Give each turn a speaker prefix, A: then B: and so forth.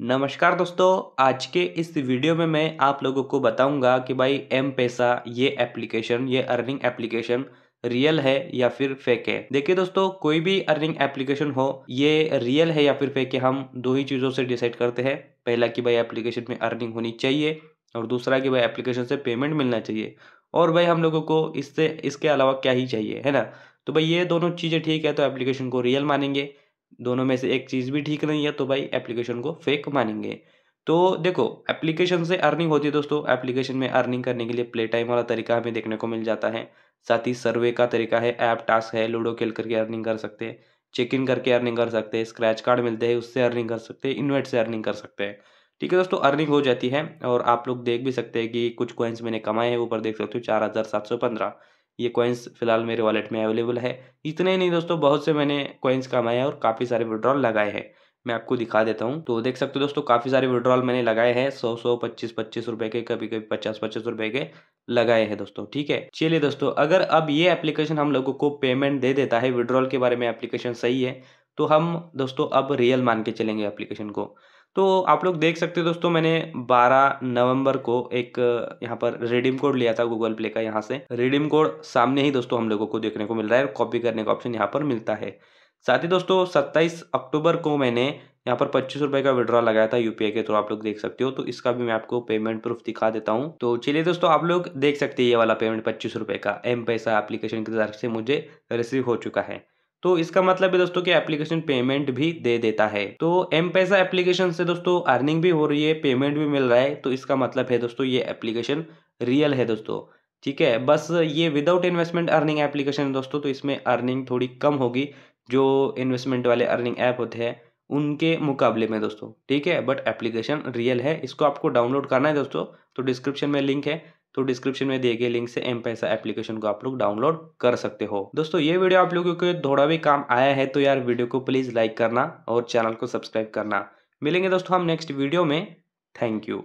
A: नमस्कार दोस्तों आज के इस वीडियो में मैं आप लोगों को बताऊंगा कि भाई एम पैसा ये एप्लीकेशन ये अर्निंग एप्लीकेशन रियल है या फिर फेक है देखिए दोस्तों कोई भी अर्निंग एप्लीकेशन हो ये रियल है या फिर फेक है हम दो ही चीज़ों से डिसाइड करते हैं पहला कि भाई एप्लीकेशन में अर्निंग होनी चाहिए और दूसरा कि भाई एप्लीकेशन से पेमेंट मिलना चाहिए और भाई हम लोगों को इससे इसके अलावा क्या ही चाहिए है ना तो भाई ये दोनों चीज़ें ठीक है तो एप्लीकेशन को रियल मानेंगे दोनों में से एक चीज़ भी ठीक नहीं है तो भाई एप्लीकेशन को फेक मानेंगे तो देखो एप्लीकेशन से अर्निंग होती है दोस्तों एप्लीकेशन में अर्निंग करने के लिए प्ले टाइम वाला तरीका हमें देखने को मिल जाता है साथ ही सर्वे का तरीका है ऐप टास्क है लूडो खेल करके अर्निंग कर सकते हैं चेक इन करके अर्निंग कर सकते हैं स्क्रैच कार्ड मिलते हैं उससे अर्निंग कर सकते हैं इन्वेट से अर्निंग कर सकते हैं ठीक है दोस्तों अर्निंग हो जाती है और आप लोग देख भी सकते हैं कि कुछ कॉइन्स मैंने कमाए हैं ऊपर देख सकते हो चार हज़ार सात सौ पंद्रह ये कॉइन्स फ़िलहाल मेरे वॉलेट में अवेलेबल है इतने ही नहीं दोस्तों बहुत से मैंने कॉइन्स कमाए हैं और काफ़ी सारे विड्रॉल लगाए हैं मैं आपको दिखा देता हूँ तो देख सकते हो दोस्तों काफ़ी सारे विड्रॉल मैंने लगाए हैं सौ सौ पच्चीस पच्चीस रुपए के कभी कभी पचास पचास रुपए के लगाए हैं दोस्तों ठीक है चलिए दोस्तों अगर अब ये एप्लीकेशन हम लोगों को पेमेंट दे देता है विड्रॉल के बारे में एप्लीकेशन सही है तो हम दोस्तों अब रियल मान के चलेंगे एप्लीकेशन को तो आप लोग देख सकते हो दोस्तों मैंने 12 नवंबर को एक यहाँ पर रिडीम कोड लिया था गूगल प्ले का यहाँ से रिडीम कोड सामने ही दोस्तों हम लोगों को देखने को मिल रहा है कॉपी करने का ऑप्शन यहाँ पर मिलता है साथ ही दोस्तों 27 अक्टूबर को मैंने यहाँ पर पच्चीस रुपए का विड्रॉ लगाया था यूपीआई के तो आप लोग देख सकते हो तो इसका भी मैं आपको पेमेंट प्रूफ दिखा देता हूँ तो चलिए दोस्तों आप लोग देख सकते हैं ये वाला पेमेंट पच्चीस रुपए का एम पैसा एप्लीकेशन की तरफ से मुझे रिसीव हो चुका है तो इसका मतलब है दोस्तों कि एप्लीकेशन पेमेंट भी दे देता है तो एम पैसा एप्लीकेशन से दोस्तों अर्निंग भी हो रही है पेमेंट भी मिल रहा है तो इसका मतलब है दोस्तों ये एप्लीकेशन रियल है दोस्तों ठीक है बस ये विदाउट इन्वेस्टमेंट अर्निंग एप्लीकेशन है दोस्तों तो इसमें अर्निंग थोड़ी कम होगी जो इन्वेस्टमेंट वाले अर्निंग ऐप होते हैं उनके मुकाबले में दोस्तों ठीक है बट एप्लीकेशन रियल है इसको आपको डाउनलोड करना है दोस्तों तो डिस्क्रिप्शन में लिंक है तो डिस्क्रिप्शन में दिए गए लिंक से एम पैसा एप्लीकेशन को आप लोग डाउनलोड कर सकते हो दोस्तों ये वीडियो आप लोगों के थोड़ा भी काम आया है तो यार वीडियो को प्लीज़ लाइक करना और चैनल को सब्सक्राइब करना मिलेंगे दोस्तों हम नेक्स्ट वीडियो में थैंक यू